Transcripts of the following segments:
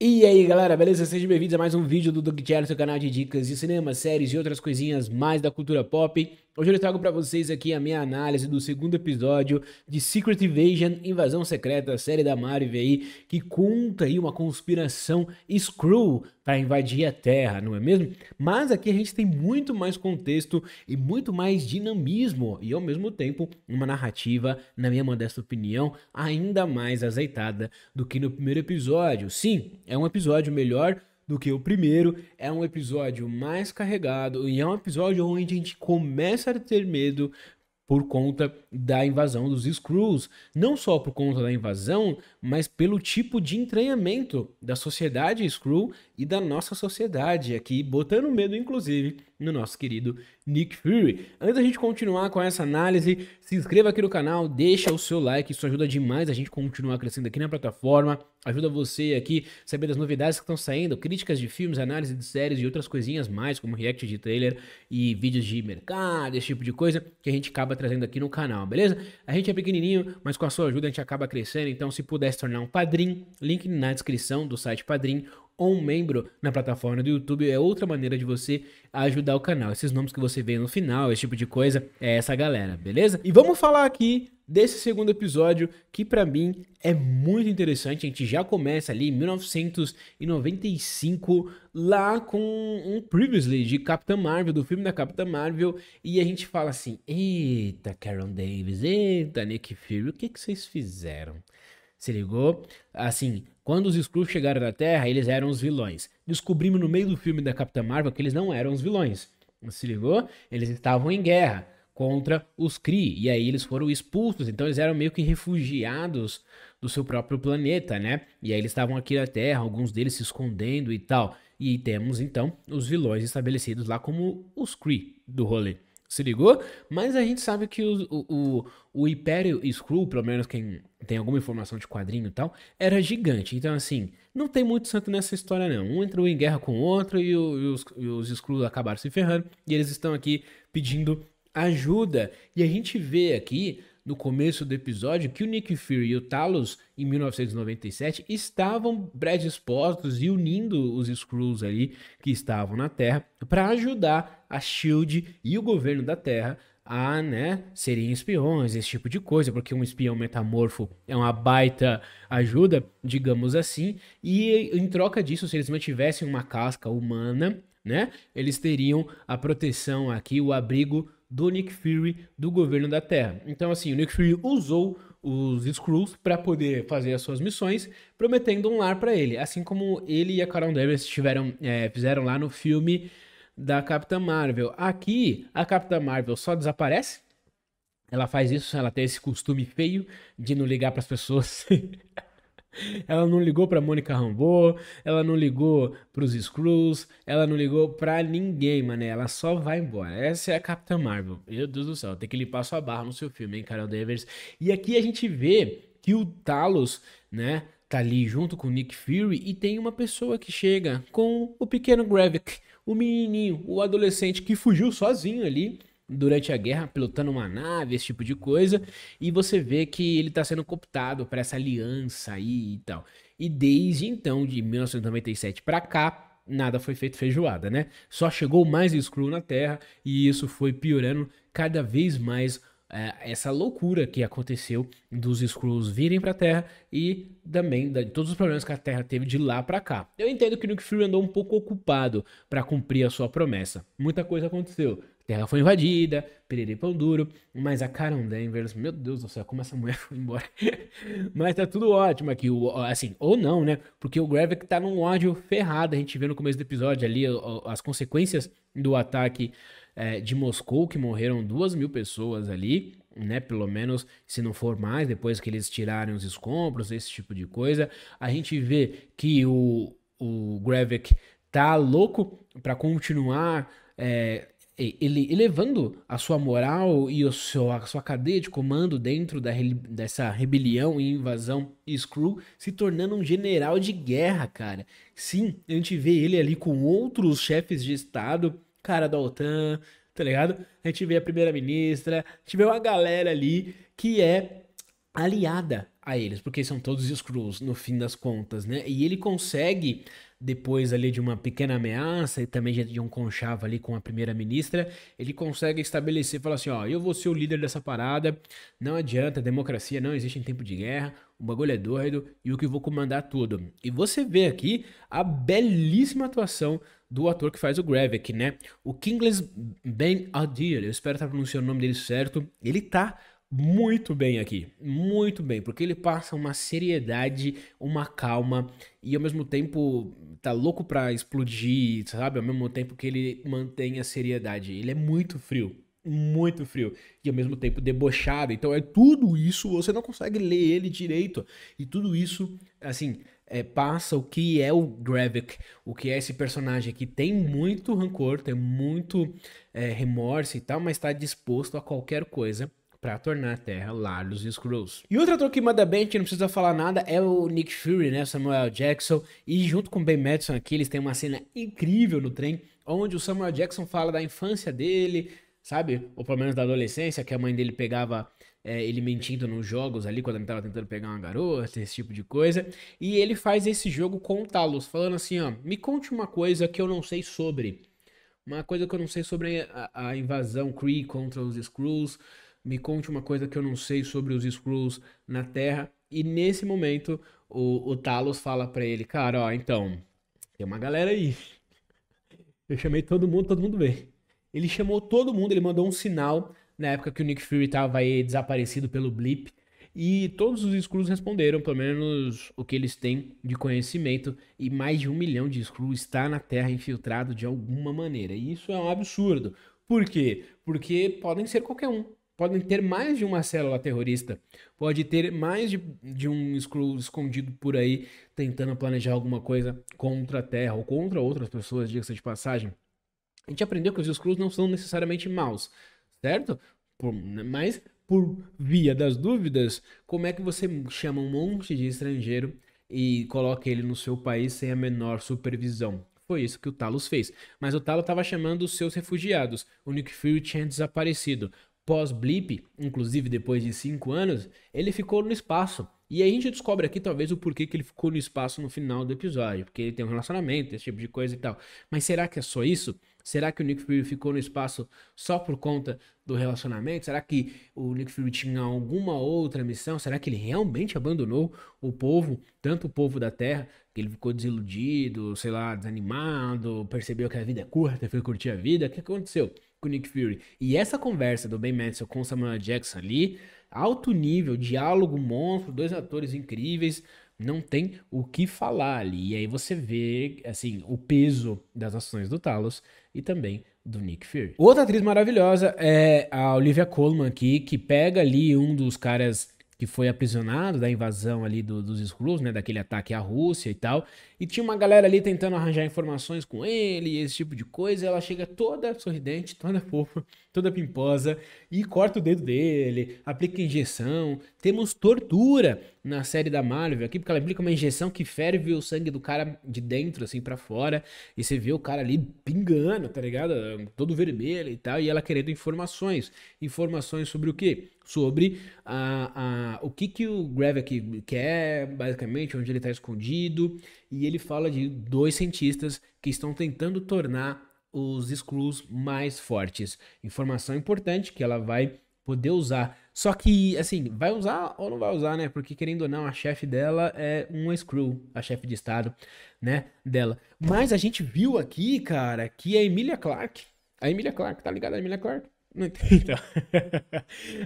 E aí galera, beleza? Sejam bem-vindos a mais um vídeo do Doug Channel, seu canal de dicas de cinema, séries e outras coisinhas mais da cultura pop. Hoje eu trago para vocês aqui a minha análise do segundo episódio de Secret Invasion, Invasão Secreta, série da Marvel aí, que conta aí uma conspiração Screw para tá, invadir a Terra, não é mesmo? Mas aqui a gente tem muito mais contexto e muito mais dinamismo e ao mesmo tempo uma narrativa, na minha modesta opinião, ainda mais azeitada do que no primeiro episódio. Sim, é um episódio melhor do que o primeiro, é um episódio mais carregado e é um episódio onde a gente começa a ter medo por conta da invasão dos Skrulls. Não só por conta da invasão, mas pelo tipo de entranhamento da sociedade Skrull e da nossa sociedade aqui, botando medo, inclusive, no nosso querido Nick Fury. Antes da gente continuar com essa análise, se inscreva aqui no canal, deixa o seu like, isso ajuda demais a gente continuar crescendo aqui na plataforma, ajuda você aqui a saber das novidades que estão saindo, críticas de filmes, análise de séries e outras coisinhas mais, como react de trailer e vídeos de mercado, esse tipo de coisa que a gente acaba trazendo aqui no canal, beleza? A gente é pequenininho, mas com a sua ajuda a gente acaba crescendo, então se puder se tornar um padrinho, link na descrição do site Padrim ou um membro na plataforma do YouTube é outra maneira de você ajudar o canal. Esses nomes que você vê no final, esse tipo de coisa, é essa galera, beleza? E vamos falar aqui desse segundo episódio que para mim é muito interessante. A gente já começa ali em 1995 lá com um previously de Capitã Marvel, do filme da Capitã Marvel, e a gente fala assim: "Eita, Karen Davis, eita, Nick Fury, o que que vocês fizeram?" Se ligou? Assim, quando os Skrulls chegaram na Terra, eles eram os vilões. Descobrimos no meio do filme da Capitã Marvel que eles não eram os vilões. Se ligou? Eles estavam em guerra contra os Kree. E aí eles foram expulsos, então eles eram meio que refugiados do seu próprio planeta, né? E aí eles estavam aqui na Terra, alguns deles se escondendo e tal. E temos então os vilões estabelecidos lá como os Kree do rolê. Se ligou? Mas a gente sabe que o, o, o Império Screw, pelo menos quem tem alguma informação de quadrinho e tal, era gigante. Então, assim, não tem muito santo nessa história, não. Um entrou em guerra com o outro e, o, e os, e os Screws acabaram se ferrando. E eles estão aqui pedindo ajuda. E a gente vê aqui no começo do episódio que o Nick Fury e o Talos, em 1997, estavam predispostos e unindo os Skrulls ali que estavam na Terra para ajudar a SHIELD e o governo da Terra a, né, serem espiões, esse tipo de coisa, porque um espião metamorfo é uma baita ajuda, digamos assim, e em troca disso, se eles mantivessem uma casca humana, né, eles teriam a proteção aqui, o abrigo do Nick Fury do governo da Terra. Então, assim, o Nick Fury usou os Skrulls para poder fazer as suas missões, prometendo um lar para ele, assim como ele e a Carol Danvers tiveram, é, fizeram lá no filme da Capitã Marvel. Aqui, a Capitã Marvel só desaparece. Ela faz isso, ela tem esse costume feio de não ligar para as pessoas. Ela não ligou para Mônica Rambeau, ela não ligou para os Screws, ela não ligou para ninguém, mano. Ela só vai embora. Essa é a Capitã Marvel. Meu Deus do céu, tem que limpar sua barra no seu filme, hein, Carol Danvers. E aqui a gente vê que o Talos, né, tá ali junto com o Nick Fury e tem uma pessoa que chega com o pequeno Gravik, o menininho, o adolescente que fugiu sozinho ali durante a guerra, pilotando uma nave, esse tipo de coisa, e você vê que ele está sendo cooptado para essa aliança aí e tal. E desde então, de 1997 para cá, nada foi feito feijoada, né? Só chegou mais Skrull na Terra e isso foi piorando cada vez mais é, essa loucura que aconteceu dos Skrulls virem para a Terra e também de todos os problemas que a Terra teve de lá para cá. Eu entendo que Nick Fury andou um pouco ocupado para cumprir a sua promessa. Muita coisa aconteceu, Terra foi invadida, pererê pão duro, mas a Karen Danvers, assim, meu Deus do céu, como essa mulher foi embora. mas tá tudo ótimo aqui, assim, ou não, né? Porque o Gravik tá num ódio ferrado, a gente vê no começo do episódio ali as consequências do ataque é, de Moscou, que morreram duas mil pessoas ali, né? Pelo menos, se não for mais, depois que eles tirarem os escombros, esse tipo de coisa. A gente vê que o, o Gravik tá louco para continuar... É, ele elevando a sua moral e o seu, a sua cadeia de comando dentro da, dessa rebelião e invasão e Screw, se tornando um general de guerra, cara. Sim, a gente vê ele ali com outros chefes de Estado, cara da OTAN, tá ligado? A gente vê a primeira-ministra, a gente vê uma galera ali que é aliada a eles, porque são todos Skrulls no fim das contas, né? E ele consegue, depois ali de uma pequena ameaça e também de um conchavo ali com a primeira-ministra, ele consegue estabelecer, falar assim, ó, eu vou ser o líder dessa parada, não adianta, democracia não existe em tempo de guerra, o bagulho é doido e o que vou comandar tudo. E você vê aqui a belíssima atuação do ator que faz o Gravik, né? O Kingsley Ben Adir, eu espero estar pronunciando o nome dele certo, ele tá muito bem aqui, muito bem, porque ele passa uma seriedade, uma calma e ao mesmo tempo tá louco para explodir, sabe? Ao mesmo tempo que ele mantém a seriedade. Ele é muito frio, muito frio e ao mesmo tempo debochado. Então é tudo isso, você não consegue ler ele direito e tudo isso, assim, é, passa o que é o Gravik, o que é esse personagem que tem muito rancor, tem muito é, remorso e tal, mas está disposto a qualquer coisa para tornar a Terra largos e escuros. E outro ator que manda bem, que não precisa falar nada, é o Nick Fury, né? Samuel Jackson. E junto com Ben Madison aqui, eles têm uma cena incrível no trem, onde o Samuel Jackson fala da infância dele, sabe? Ou pelo menos da adolescência, que a mãe dele pegava é, ele mentindo nos jogos ali, quando ele tava tentando pegar uma garota, esse tipo de coisa. E ele faz esse jogo com o Talos, falando assim, ó, me conte uma coisa que eu não sei sobre. Uma coisa que eu não sei sobre a, a invasão Kree contra os Skrulls, me conte uma coisa que eu não sei sobre os Skrulls na Terra. E nesse momento, o, o Talos fala para ele, cara, ó, então, tem uma galera aí. Eu chamei todo mundo, todo mundo veio. Ele chamou todo mundo, ele mandou um sinal na época que o Nick Fury tava aí desaparecido pelo blip. E todos os Skrulls responderam, pelo menos o que eles têm de conhecimento. E mais de um milhão de Skrulls está na Terra infiltrado de alguma maneira. E isso é um absurdo. Por quê? Porque podem ser qualquer um podem ter mais de uma célula terrorista, pode ter mais de, de um escuro escondido por aí tentando planejar alguma coisa contra a Terra ou contra outras pessoas, diga-se de passagem. A gente aprendeu que os Skrulls não são necessariamente maus, certo? Por, mas, por via das dúvidas, como é que você chama um monte de estrangeiro e coloca ele no seu país sem a menor supervisão? Foi isso que o Talos fez. Mas o Talos estava chamando os seus refugiados. O Nick Fury tinha desaparecido. Pós-blip, inclusive depois de 5 anos, ele ficou no espaço. E a gente descobre aqui talvez o porquê que ele ficou no espaço no final do episódio, porque ele tem um relacionamento, esse tipo de coisa e tal. Mas será que é só isso? Será que o Nick Fury ficou no espaço só por conta do relacionamento? Será que o Nick Fury tinha alguma outra missão? Será que ele realmente abandonou o povo, tanto o povo da Terra, que ele ficou desiludido, sei lá, desanimado, percebeu que a vida é curta, foi curtir a vida? O que aconteceu? com o Nick Fury. E essa conversa do Ben Menzel com Samuel Jackson ali, alto nível, diálogo monstro, dois atores incríveis, não tem o que falar ali. E aí você vê, assim, o peso das ações do Talos e também do Nick Fury. Outra atriz maravilhosa é a Olivia Colman aqui, que pega ali um dos caras que foi aprisionado da invasão ali do, dos Skrulls, né, daquele ataque à Rússia e tal. E tinha uma galera ali tentando arranjar informações com ele, esse tipo de coisa. ela chega toda sorridente, toda fofa, toda pimposa e corta o dedo dele, aplica injeção. Temos tortura na série da Marvel aqui, porque ela aplica uma injeção que ferve o sangue do cara de dentro assim para fora, e você vê o cara ali pingando, tá ligado? Todo vermelho e tal, e ela querendo informações. Informações sobre o quê? sobre a, a, o que, que o Gravik quer, basicamente, onde ele está escondido. E ele fala de dois cientistas que estão tentando tornar os Skrulls mais fortes. Informação importante que ela vai poder usar. Só que, assim, vai usar ou não vai usar, né? Porque, querendo ou não, a chefe dela é uma Screw, a chefe de Estado, né? Dela. Mas a gente viu aqui, cara, que a Emilia Clark. A Emilia Clark, tá ligado? A Emilia Clark Então,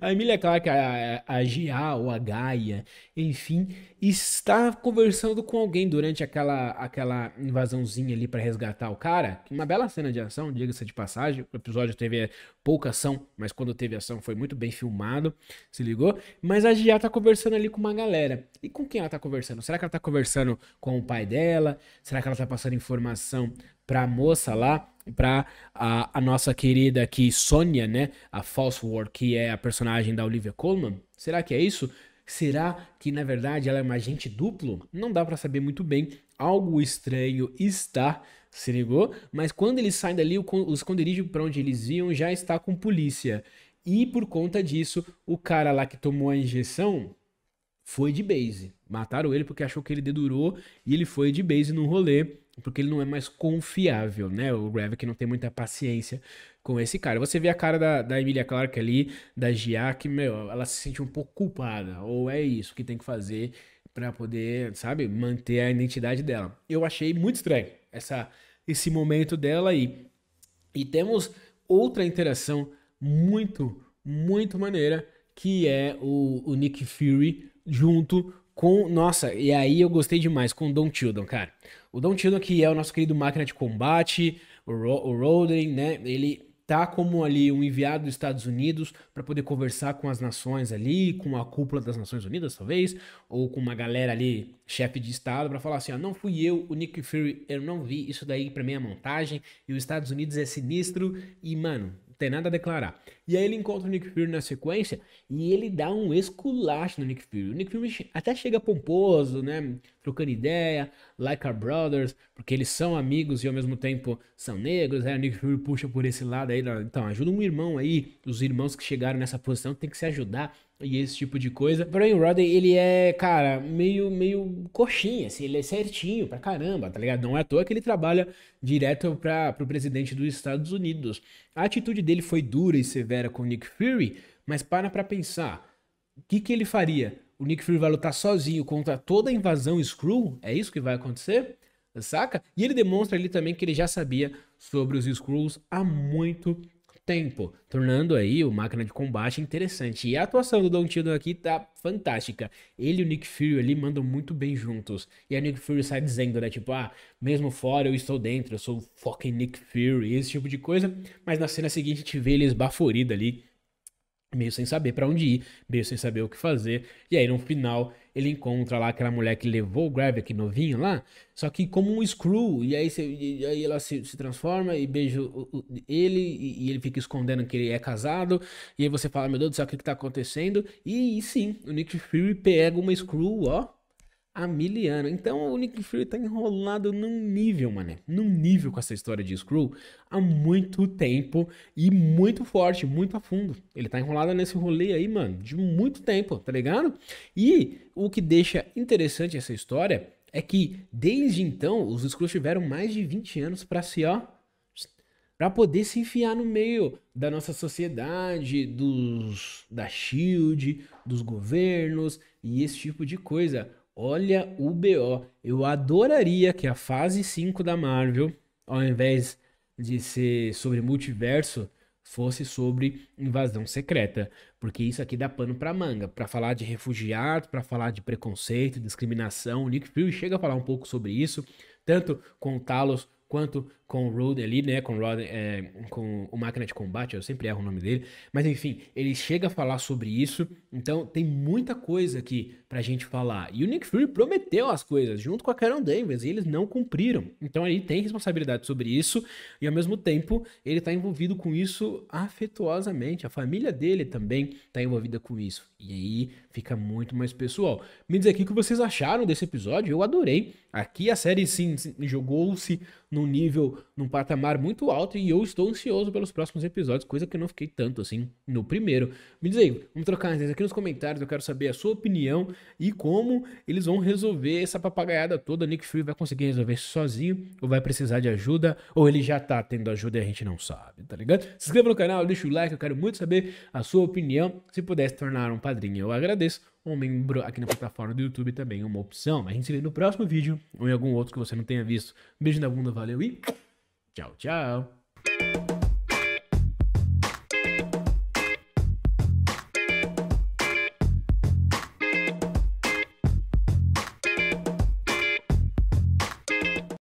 a Emilia Clark, a, a Gia ou a Gaia, enfim, está conversando com alguém durante aquela, aquela invasãozinha ali para resgatar o cara. Uma bela cena de ação, diga-se de passagem. O episódio teve eh, pouca ação, mas quando teve ação foi muito bem filmado, se ligou? Mas a Gia tá conversando ali com uma galera. E com quem ela tá conversando? Será que ela tá conversando com o pai dela? Será que ela tá passando informação pra moça lá? para a, a, nossa querida aqui Sônia, né? A false War, que é a personagem da Olivia Colman. Será que é isso? Será que na verdade ela é uma agente duplo? Não dá para saber muito bem. Algo estranho está, se ligou? Mas quando eles saem dali, o, o esconderijo para onde eles iam já está com polícia. E por conta disso, o cara lá que tomou a injeção foi de base. Mataram ele porque achou que ele dedurou e ele foi de base no rolê porque ele não é mais confiável, né? O Gravik não tem muita paciência com esse cara. Você vê a cara da, da Emilia Clarke ali, da Gia, que, meu, ela se sente um pouco culpada, ou é isso que tem que fazer para poder, sabe, manter a identidade dela. Eu achei muito estranho essa, esse momento dela aí. E temos outra interação muito, muito maneira, que é o, o Nick Fury junto com. Nossa, e aí eu gostei demais com o Don Tildon, cara. O Don Tildon, que é o nosso querido máquina de combate, o, Ro o Roden, né? Ele tá como ali um enviado dos Estados Unidos para poder conversar com as nações ali, com a cúpula das Nações Unidas, talvez, ou com uma galera ali, chefe de estado, para falar assim: ó, não fui eu, o Nick Fury, eu não vi, isso daí para mim é montagem, e os Estados Unidos é sinistro, e mano, tem nada a declarar. E aí ele encontra o Nick Fury na sequência e ele dá um esculacho no Nick Fury. O Nick Fury até chega pomposo, né? trocando ideia, like our brothers, porque eles são amigos e ao mesmo tempo são negros. Aí o Nick Fury puxa por esse lado aí, então ajuda um irmão aí, os irmãos que chegaram nessa posição tem que se ajudar e esse tipo de coisa. Porém, o Rodney, ele é, cara, meio, meio coxinha, assim, ele é certinho pra caramba, tá ligado? Não é à toa que ele trabalha direto pra, pro presidente dos Estados Unidos. A atitude dele foi dura e severa com Nick Fury, mas para pra pensar, o que, que ele faria o Nick Fury vai lutar sozinho contra toda a invasão Skrull, é isso que vai acontecer, saca? E ele demonstra ali também que ele já sabia sobre os Skrulls há muito tempo, tornando aí o Máquina de Combate interessante. E a atuação do Don Cheadle aqui tá fantástica. Ele e o Nick Fury ali mandam muito bem juntos. E a Nick Fury sai dizendo, né, tipo, ah, mesmo fora eu estou dentro, eu sou fucking Nick Fury, esse tipo de coisa. Mas na cena seguinte a gente vê ele esbaforido ali, meio sem saber para onde ir, meio sem saber o que fazer. E aí no final ele encontra lá aquela mulher que levou o Grav aqui novinho lá, só que como um screw. E aí, cê, e aí ela se, se, transforma e beija o, o, ele e, e, ele fica escondendo que ele é casado. E aí você fala, meu Deus do céu, o que, que tá acontecendo? E, e sim, o Nick Fury pega uma screw, ó, há miliano. Então o Nick Fury tá enrolado num nível, mano, num nível com essa história de Screw há muito tempo e muito forte, muito a fundo. Ele tá enrolado nesse rolê aí, mano, de muito tempo, tá ligado? E o que deixa interessante essa história é que desde então os Screws tiveram mais de 20 anos para se, ó, para poder se enfiar no meio da nossa sociedade, dos da Shield, dos governos e esse tipo de coisa. Olha o BO. Eu adoraria que a fase 5 da Marvel, ao invés de ser sobre multiverso, fosse sobre invasão secreta, porque isso aqui dá pano para manga, para falar de refugiados, para falar de preconceito, discriminação. O Nick Fury chega a falar um pouco sobre isso, tanto com o Talos quanto com o Rod ali, né, com o Rod, é, com o Máquina de Combate, eu sempre erro o nome dele, mas enfim, ele chega a falar sobre isso. Então tem muita coisa aqui pra gente falar. E o Nick Fury prometeu as coisas junto com a Karen Davis e eles não cumpriram. Então ele tem responsabilidade sobre isso e ao mesmo tempo ele tá envolvido com isso afetuosamente. A família dele também tá envolvida com isso. E aí fica muito mais pessoal. Me diz aqui o que vocês acharam desse episódio. Eu adorei. Aqui a série sim jogou-se num nível, num patamar muito alto e eu estou ansioso pelos próximos episódios, coisa que eu não fiquei tanto assim no primeiro. Me diz aí, vamos trocar as ideias aqui nos comentários. Eu quero saber a sua opinião e como eles vão resolver essa papagaiada toda. Nick Fury vai conseguir resolver sozinho, ou vai precisar de ajuda, ou ele já tá tendo ajuda e a gente não sabe, tá ligado? Se inscreva no canal, deixa o like, eu quero muito saber a sua opinião. Se puder se tornar um padrinho, eu agradeço. Um membro aqui na plataforma do YouTube também é uma opção. A gente se vê no próximo vídeo ou em algum outro que você não tenha visto. beijo na bunda, valeu e tchau, tchau.